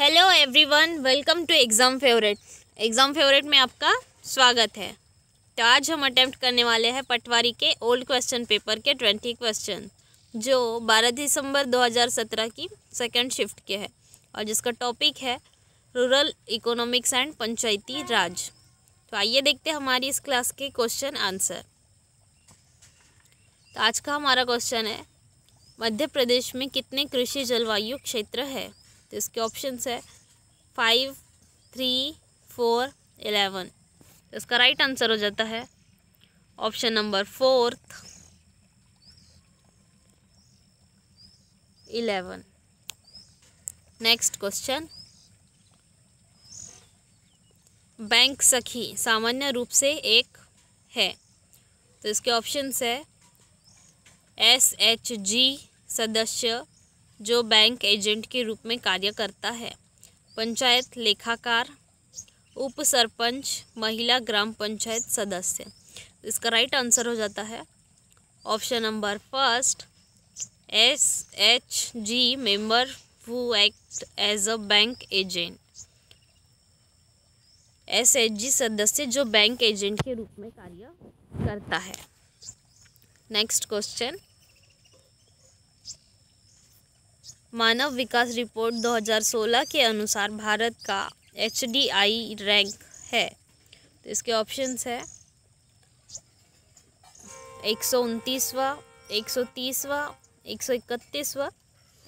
hello everyone welcome to exam favourite exam favourite में आपका स्वागत है तो आज हम अटेम्प्ट करने वाले हैं पटवारी के ओल्ड क्वेश्चन पेपर के ट्वेंटी क्वेश्चन जो बारह दिसंबर 2017 की सेकेंड शिफ्ट के है और जिसका टॉपिक है rural economics and Panchayati Raj तो आइए देखते हैं हमारी इस क्लास के क्वेश्चन आंसर तो आज का हमारा क्वेश्चन है मध्य प्रदेश में कितने कृषि जलवायु क्षेत्र है इसके ऑप्शन है फाइव थ्री फोर एलेवन इसका राइट आंसर हो जाता है option number fourth eleven next question bank सखी सामान्य रूप से एक है तो इसके ऑप्शंस है एस एच जी सदस्य जो बैंक एजेंट के रूप में कार्य करता है पंचायत लेखाकार उप सरपंच महिला ग्राम पंचायत सदस्य इसका राइट आंसर हो जाता है option number first S H G member who act as a bank agent S H G सदस्य जो बैंक एजेंट के रूप में कार्य करता है नेक्स्ट क्वेश्चन मानव विकास रिपोर्ट 2016 के अनुसार भारत का एच रैंक है तो इसके ऑप्शंस है एक सौ उनतीसवा एक सौ तीसवा एक सौ इकतीसवा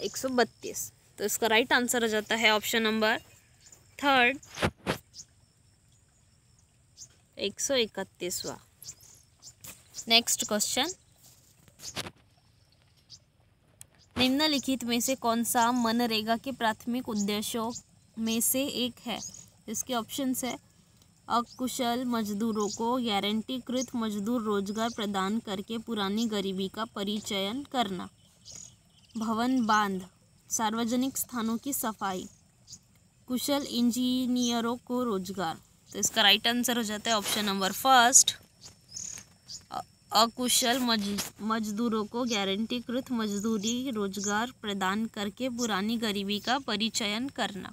एक सौ बत्तीस तो इसका राइट आंसर हो जाता है ऑप्शन नंबर थर्ड एक सौ इकतीसवा नेक्स्ट क्वेश्चन निम्नलिखित में से कौन सा मनरेगा के प्राथमिक उद्देश्यों में से एक है इसके ऑप्शंस है अकुशल मजदूरों को गारंटीकृत मजदूर रोजगार प्रदान करके पुरानी गरीबी का परिचयन करना भवन बांध सार्वजनिक स्थानों की सफाई कुशल इंजीनियरों को रोजगार तो इसका राइट आंसर हो जाता है ऑप्शन नंबर फर्स्ट अकुशल मजदूरों को गारंटीकृत मजदूरी रोजगार प्रदान करके पुरानी गरीबी का परिचयन करना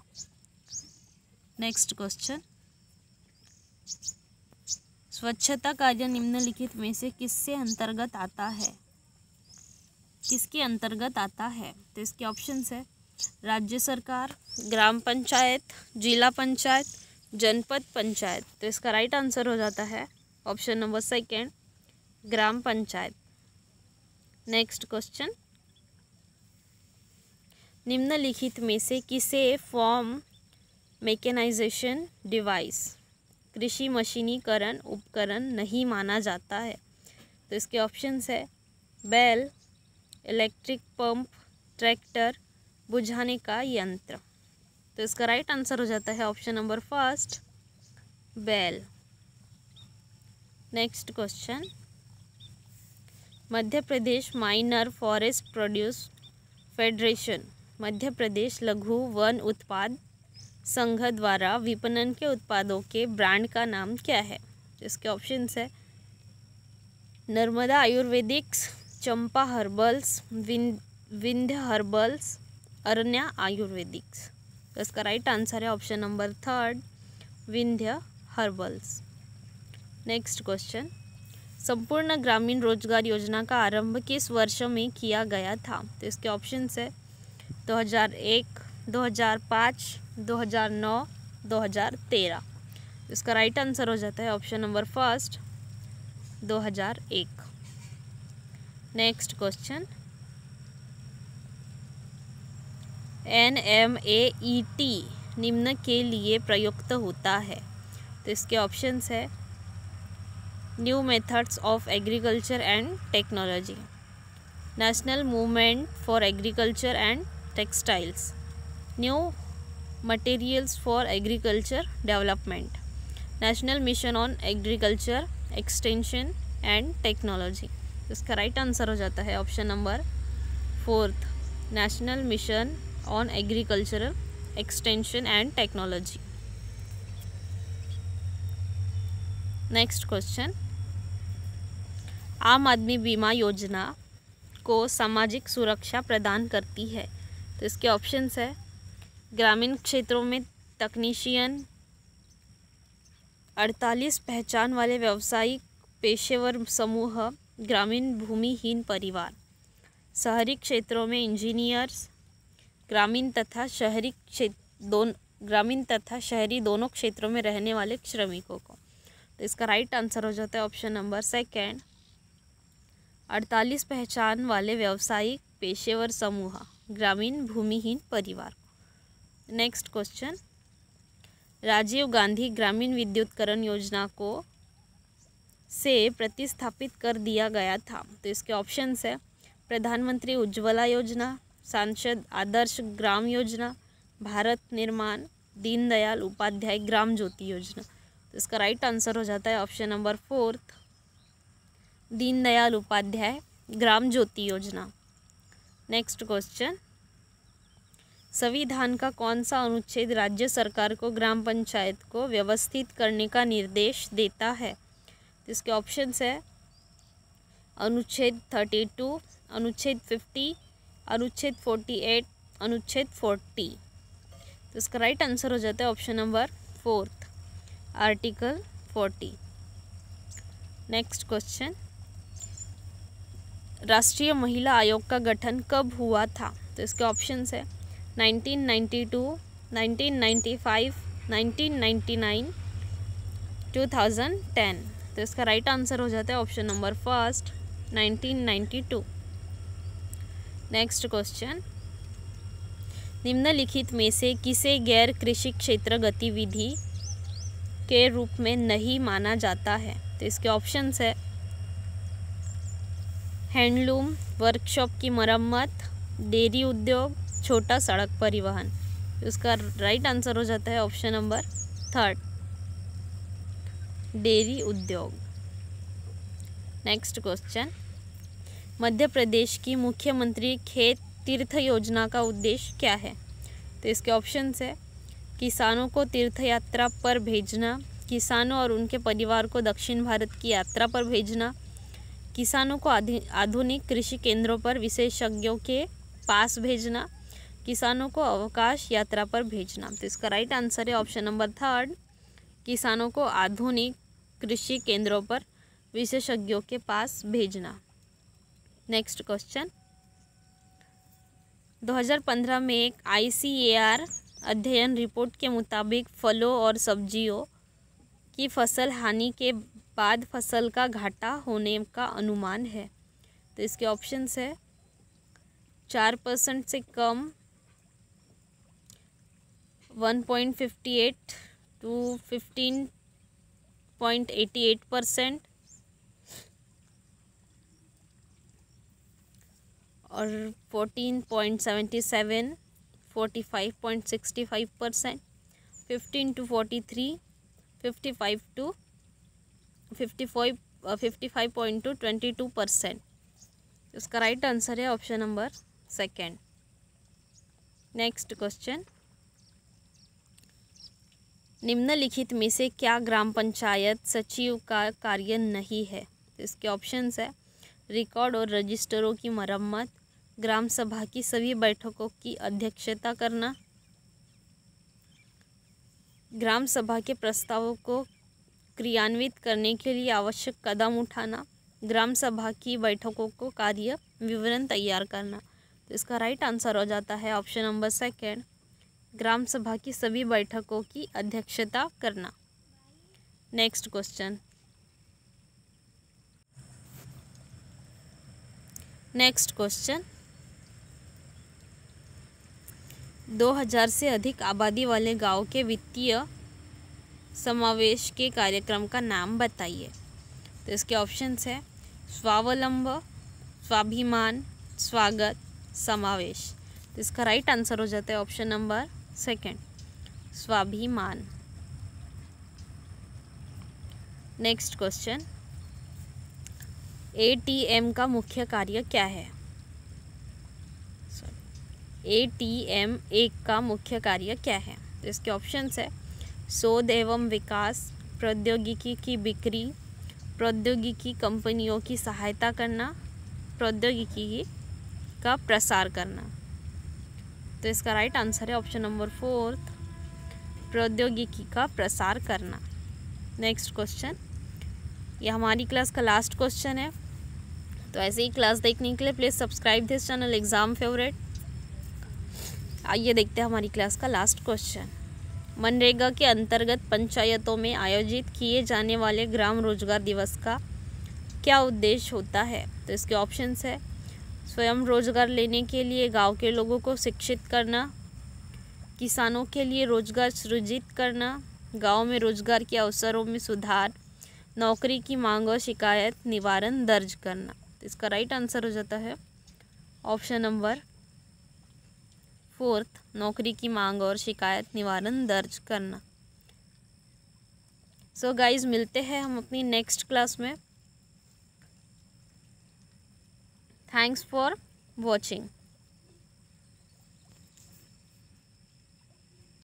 नेक्स्ट क्वेश्चन स्वच्छता कार्य निम्नलिखित में से किससे अंतर्गत आता है किसके अंतर्गत आता है तो इसके ऑप्शंस है राज्य सरकार ग्राम पंचायत जिला पंचायत जनपद पंचायत तो इसका राइट आंसर हो जाता है ऑप्शन नंबर सेकेंड ग्राम पंचायत नेक्स्ट क्वेश्चन निम्नलिखित में से किसे फॉर्म मेकेनाइजेशन डिवाइस कृषि मशीनीकरण उपकरण नहीं माना जाता है तो इसके ऑप्शंस है बैल इलेक्ट्रिक पंप ट्रैक्टर बुझाने का यंत्र तो इसका राइट आंसर हो जाता है ऑप्शन नंबर फर्स्ट बैल next question Madhya Pradesh minor forest produce federation Madhya Pradesh लघु वन उत्पाद संघ द्वारा विपणन के उत्पादों के ब्रांड का नाम क्या है इसके ऑप्शंस है नर्मदा आयुर्वेदिक्स चंपा हर्बल्स विंध विंध्य हर्बल्स अरण्या आयुर्वेदिक्स तो इसका राइट आंसर है option number third Vindhya herbals next question Sampoorna Grameen रोजगार योजना का आरंभ किस वर्ष में किया गया था तो इसके ऑप्शन है 2001, 2005, 2009, 2013 इसका राइट आंसर हो जाता है option number first 2001 next question N M A E T निम्न के लिए प्रयुक्त होता है तो इसके ऑप्शंस है new methods of agriculture and technology national movement for agriculture and textiles new materials for agriculture development national mission on agriculture extension and technology इसका राइट आंसर हो जाता है option number fourth national mission on agriculture extension and technology next question Aam Aadmi बीमा योजना को सामाजिक सुरक्षा प्रदान करती है तो इसके ऑप्शंस है ग्रामीण क्षेत्रों में तकनीशियन अड़तालीस पहचान वाले व्यावसायिक पेशेवर समूह ग्रामीण भूमिहीन परिवार शहरी क्षेत्रों में इंजीनियर्स ग्रामीण तथा शहरी क्षेत्र दोन ग्रामीण तथा शहरी दोनों क्षेत्रों में रहने वाले श्रमिकों को तो इसका राइट आंसर हो जाता है ऑप्शन नंबर सेकेंड अड़तालीस पहचान वाले व्यावसायिक पेशेवर समूह ग्रामीण भूमिहीन परिवार नेक्स्ट क्वेश्चन राजीव गांधी ग्रामीण विद्युतकरण योजना को से प्रतिस्थापित कर दिया गया था तो इसके ऑप्शंस है प्रधानमंत्री उज्ज्वला योजना सांसद आदर्श ग्राम योजना भारत निर्माण दीनदयाल उपाध्याय ग्राम ज्योति योजना तो इसका राइट आंसर हो जाता है option number fourth Deendayal Upadhyay Gram Jyoti Yojana next question संविधान का कौन सा अनुच्छेद राज्य सरकार को ग्राम पंचायत को व्यवस्थित करने का निर्देश देता है इसके ऑप्शंस है अनुच्छेद थर्टी टू अनुच्छेद फिफ्टी अनुच्छेद फोर्टी एट अनुच्छेद फोर्टी तो इसका राइट आंसर हो जाता है option number fourth article forty next question Rashtriya Mahila आयोग का गठन कब हुआ था तो इसके ऑप्शंस है 1992, 1995, 1999, 2010 तो इसका राइट आंसर हो जाता है option number first 1992 next question निम्नलिखित में से किसे गैर कृषि क्षेत्र गतिविधि के रूप में नहीं माना जाता है तो इसके ऑप्शंस है हैंडलूम वर्कशॉप की मरम्मत डेयरी उद्योग छोटा सड़क परिवहन उसका राइट आंसर हो जाता है ऑप्शन नंबर थर्ड डेयरी उद्योग नेक्स्ट क्वेश्चन मध्य प्रदेश की मुख्यमंत्री खेत तीर्थ योजना का उद्देश्य क्या है तो इसके ऑप्शन है किसानों को तीर्थ यात्रा पर भेजना किसानों और उनके परिवार को दक्षिण भारत की यात्रा पर भेजना किसानों को आधुनिक कृषि केंद्रों पर विशेषज्ञों के पास भेजना किसानों को अवकाश यात्रा पर भेजना तो इसका राइट आंसर है ऑप्शन नंबर थर्ड किसानों को आधुनिक कृषि केंद्रों पर विशेषज्ञों के पास भेजना नेक्स्ट क्वेश्चन 2015 में एक आई अध्ययन रिपोर्ट के मुताबिक फलों और सब्जियों की फसल हानि के बाद फसल का घाटा होने का अनुमान है तो इसके ऑप्शंस है चार परसेंट से कम one point fifty eight two fifteen point eighty eight percent और fourteen point seventy seven forty five point sixty five percent fifteen two forty three fifty five two fifty five fifty five point two twenty two percent इसका right answer है option number second next question निम्नलिखित में से क्या ग्राम पंचायत सचिव का कार्य नहीं है इसके ऑप्शंस है रिकॉर्ड और रजिस्टरों की मरम्मत ग्राम सभा की सभी बैठकों की अध्यक्षता करना ग्राम सभा के प्रस्तावों को क्रियान्वित करने के लिए आवश्यक कदम उठाना ग्राम सभा की बैठकों को कार्य विवरण तैयार करना तो इसका राइट आंसर हो जाता है ऑप्शन नंबर सेकेंड ग्राम सभा की सभी बैठकों की अध्यक्षता करना नेक्स्ट क्वेश्चन नेक्स्ट क्वेश्चन 2000 से अधिक आबादी वाले गांव के वित्तीय समावेश के कार्यक्रम का नाम बताइए तो इसके ऑप्शंस है स्वावलंब स्वाभिमान स्वागत समावेश तो इसका राइट आंसर हो जाता है option number second Swabhiman next question ATM का मुख्य कार्य क्या है ए टी एम एक का मुख्य कार्य क्या है तो इसके ऑप्शंस है शोध एवं विकास प्रौद्योगिकी की बिक्री प्रौद्योगिकी कंपनियों की सहायता करना प्रौद्योगिकी का प्रसार करना तो इसका राइट आंसर है ऑप्शन नंबर फोर्थ प्रौद्योगिकी का प्रसार करना नेक्स्ट क्वेश्चन ये हमारी क्लास का लास्ट क्वेश्चन है तो ऐसे ही क्लास देखने के लिए please subscribe this channel exam favourite आइए देखते हैं हमारी क्लास का लास्ट क्वेश्चन मनरेगा के अंतर्गत पंचायतों में आयोजित किए जाने वाले ग्राम रोजगार दिवस का क्या उद्देश्य होता है तो इसके ऑप्शंस है स्वयं रोजगार लेने के लिए गांव के लोगों को शिक्षित करना किसानों के लिए रोजगार सृजित करना गांव में रोजगार के अवसरों में सुधार नौकरी की मांग और शिकायत निवारण दर्ज करना तो इसका राइट आंसर हो जाता है ऑप्शन नंबर फोर्थ नौकरी की मांग और शिकायत निवारण दर्ज करना सो so गाइज मिलते हैं हम अपनी नेक्स्ट क्लास में थैंक्स फॉर वॉचिंग